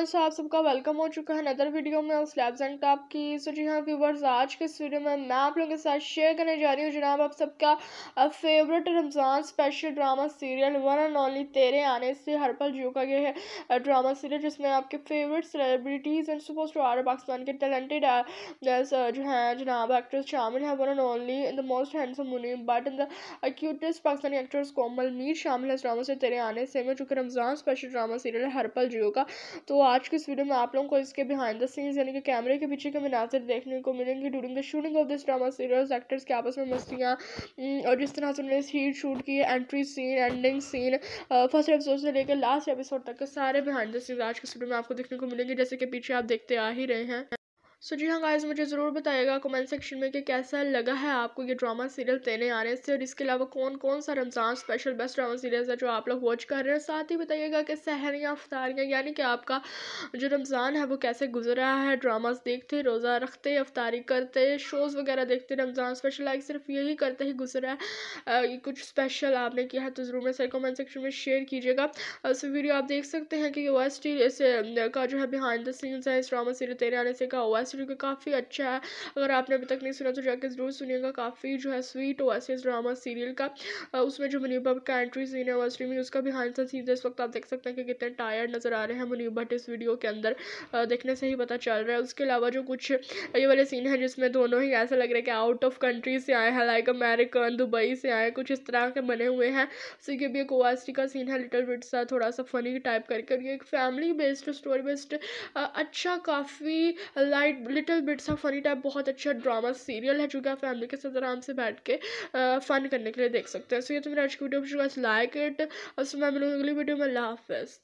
आज आप सबका वेलकम हो चुका है नदर वीडियो में स्लैब्स एंड टॉप की सो जी हाँ व्यूवर्स आज के इस वीडियो में मैं आप लोगों के साथ शेयर करने जा रही हूँ जनाब आप सबका favourite Ramzan special drama serial one and only Tere Aane से हर पल का यह है ड्रामा सीरियल जिसमें आपके favourite celebrities and superstar Pakistan के टैलेंटेड जो हैं जनाब एक्ट्रेस शामिल हैं one and only the most handsome Muneeb Butt इन दूटेस्ट पाकिस्तानी एक्ट्रेस कोमल मीर शामिल है इस ड्रामा से तेरे आने से में चूँकि रमज़ान स्पेशल ड्रामा सीरियल है हर पल जियो का तो आज की इस वीडियो में आप लोगों को इसके बिहाइंड द सीन्स यानी कि कैमरे के पीछे के मनाजिर देखने को मिलेंगे during the shooting of this drama serial actors के आपस में मस्तियाँ और जिस तरह से उन्होंने हीट शूट की entry scene ending scene first episode से लेकर लास्ट एपिसोड तक के सारे बिहाइंड द सीन्स आज की इस वीडियो में आपको देखने को मिलेंगे जैसे कि पीछे आप देखते आ ही रहे हैं सो जी हाँ गाइज मुझे ज़रूर बताइएगा कमेंट सेक्शन में कि कैसा लगा है आपको ये ड्रामा सीरियल देने आने से और इसके अलावा कौन कौन सा Ramzan special best drama serial है जो आप लोग वॉच कर रहे हैं साथ ही बताइएगा कि सहर या अफ्तारियाँ यानी कि आपका जो रमज़ान है वो कैसे गुजर रहा है ड्रामाज देखते रोज़ा रखते अफ्तारी करते शोज़ वगैरह देखते रमज़ान स्पेशल लाइक सिर्फ यही करते ही गुजरा है कुछ स्पेशल आपने किया है तो ज़रूर मैं सर कमेंट सेक्शन में शेयर कीजिएगा सो वीडियो आप देख सकते हैं कि ओ एस टी का जो है बिहाइंड द सीन्स है इस ड्रामा सीरियल तेरे आने से का ओ एस सीरियल काफ़ी अच्छा है अगर आपने अभी तक नहीं सुना तो जाके ज़रूर सुनिएगा काफ़ी जो है स्वीट ओएसिस ड्रामा सीरियल का उसमें जो मुनीब भट्ट का एंट्री सीन है ओएसटी में उसका भी सा सीन इस वक्त आप देख सकते हैं कि कितने टायर्ड नज़र आ रहे हैं मुनीब भट्ट इस वीडियो के अंदर देखने से ही पता चल रहा है उसके अलावा जो कुछ ये वाले सीन है जिसमें दोनों ही ऐसा लग रहा है कि आउट ऑफ कंट्री से आए हैं लाइक अमेरिकन दुबई से आए कुछ इस तरह के बने हुए हैं उसी के भी एक ओएसटी का सीन है लिटिल बिट सा थोड़ा सा फनी टाइप करके और ये एक फैमिली बेस्ड स्टोरी बेस्ड अच्छा काफ़ी light little bits of funny type बहुत अच्छा ड्रामा सीरियल है जो कि आप फैमिली के साथ आराम से बैठ के फ़न करने के लिए देख सकते हैं सो ये तो मेरा आज की वीडियो लाइक इट और मैं मिलूँगी अगली वीडियो में लाफिज़